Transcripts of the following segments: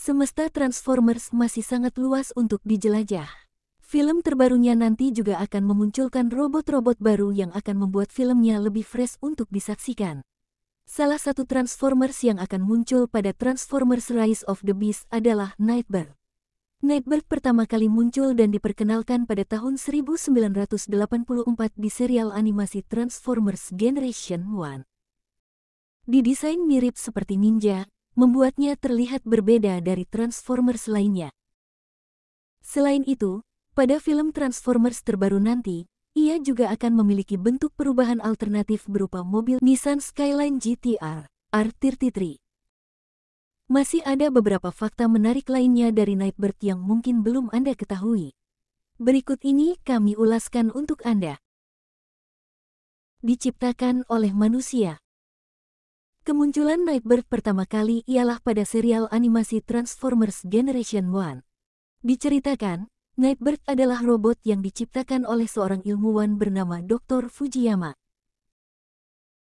Semesta Transformers masih sangat luas untuk dijelajah. Film terbarunya nanti juga akan memunculkan robot-robot baru yang akan membuat filmnya lebih fresh untuk disaksikan. Salah satu Transformers yang akan muncul pada Transformers Rise of the Beast adalah Nightbird. Nightbird pertama kali muncul dan diperkenalkan pada tahun 1984 di serial animasi Transformers Generation 1. Didesain mirip seperti ninja, membuatnya terlihat berbeda dari Transformers lainnya. Selain itu, pada film Transformers terbaru nanti, ia juga akan memiliki bentuk perubahan alternatif berupa mobil Nissan Skyline GTR R33. Masih ada beberapa fakta menarik lainnya dari Nightbird yang mungkin belum Anda ketahui. Berikut ini kami ulaskan untuk Anda. Diciptakan oleh manusia Kemunculan Nightbird pertama kali ialah pada serial animasi Transformers Generation 1. Diceritakan, Nightbird adalah robot yang diciptakan oleh seorang ilmuwan bernama Dr. Fujiyama.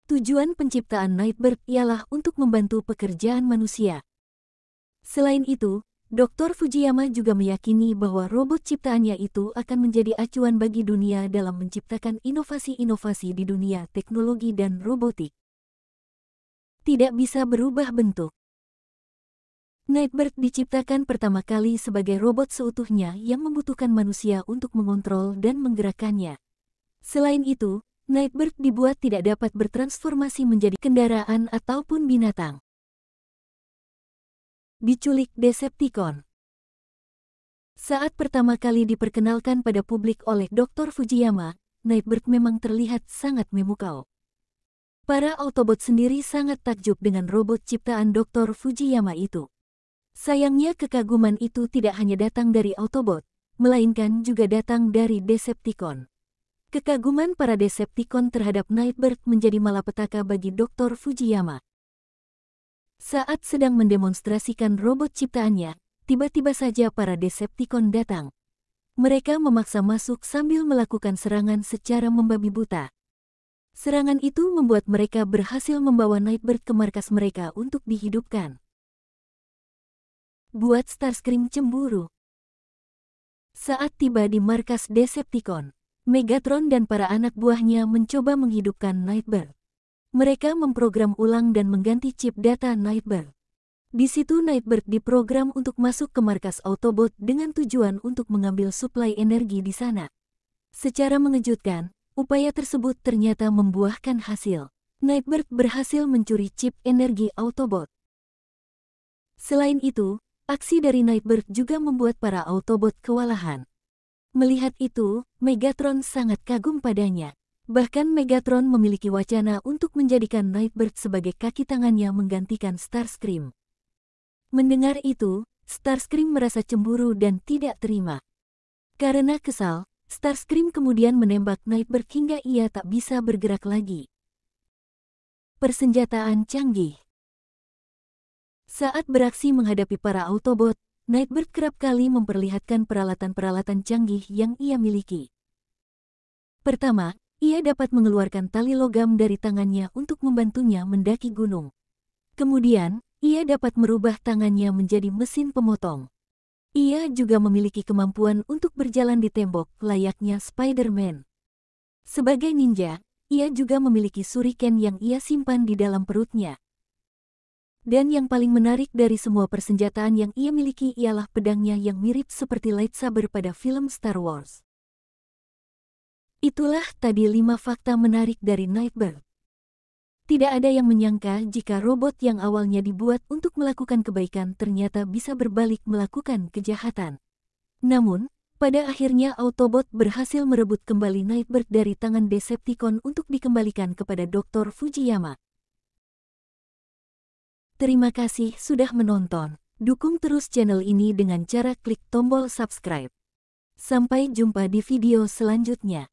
Tujuan penciptaan Nightbird ialah untuk membantu pekerjaan manusia. Selain itu, Dr. Fujiyama juga meyakini bahwa robot ciptaannya itu akan menjadi acuan bagi dunia dalam menciptakan inovasi-inovasi di dunia teknologi dan robotik tidak bisa berubah bentuk. Nightbird diciptakan pertama kali sebagai robot seutuhnya yang membutuhkan manusia untuk mengontrol dan menggerakkannya. Selain itu, Nightbird dibuat tidak dapat bertransformasi menjadi kendaraan ataupun binatang. Diculik Decepticon Saat pertama kali diperkenalkan pada publik oleh Dr. Fujiyama, Nightbird memang terlihat sangat memukau. Para Autobot sendiri sangat takjub dengan robot ciptaan Dr. Fujiyama itu. Sayangnya kekaguman itu tidak hanya datang dari Autobot, melainkan juga datang dari Decepticon. Kekaguman para Decepticon terhadap Nightbird menjadi malapetaka bagi Dr. Fujiyama. Saat sedang mendemonstrasikan robot ciptaannya, tiba-tiba saja para Decepticon datang. Mereka memaksa masuk sambil melakukan serangan secara membabi buta. Serangan itu membuat mereka berhasil membawa Nightbird ke markas mereka untuk dihidupkan. Buat Starscream cemburu. Saat tiba di markas Decepticon, Megatron dan para anak buahnya mencoba menghidupkan Nightbird. Mereka memprogram ulang dan mengganti chip data Nightbird. Di situ Nightbird diprogram untuk masuk ke markas Autobot dengan tujuan untuk mengambil suplai energi di sana. Secara mengejutkan, Upaya tersebut ternyata membuahkan hasil. Nightbird berhasil mencuri chip energi Autobot. Selain itu, aksi dari Nightbird juga membuat para Autobot kewalahan. Melihat itu, Megatron sangat kagum padanya. Bahkan Megatron memiliki wacana untuk menjadikan Nightbird sebagai kaki tangannya menggantikan Starscream. Mendengar itu, Starscream merasa cemburu dan tidak terima. Karena kesal, Starscream kemudian menembak Nightbird hingga ia tak bisa bergerak lagi. Persenjataan canggih Saat beraksi menghadapi para Autobot, Nightbird kerap kali memperlihatkan peralatan-peralatan canggih yang ia miliki. Pertama, ia dapat mengeluarkan tali logam dari tangannya untuk membantunya mendaki gunung. Kemudian, ia dapat merubah tangannya menjadi mesin pemotong. Ia juga memiliki kemampuan untuk berjalan di tembok layaknya Spider-Man. Sebagai ninja, ia juga memiliki suriken yang ia simpan di dalam perutnya. Dan yang paling menarik dari semua persenjataan yang ia miliki ialah pedangnya yang mirip seperti lightsaber pada film Star Wars. Itulah tadi lima fakta menarik dari Nightbird. Tidak ada yang menyangka jika robot yang awalnya dibuat untuk melakukan kebaikan ternyata bisa berbalik melakukan kejahatan. Namun, pada akhirnya Autobot berhasil merebut kembali Nightbird dari tangan Decepticon untuk dikembalikan kepada Dr. Fujiyama. Terima kasih sudah menonton. Dukung terus channel ini dengan cara klik tombol subscribe. Sampai jumpa di video selanjutnya.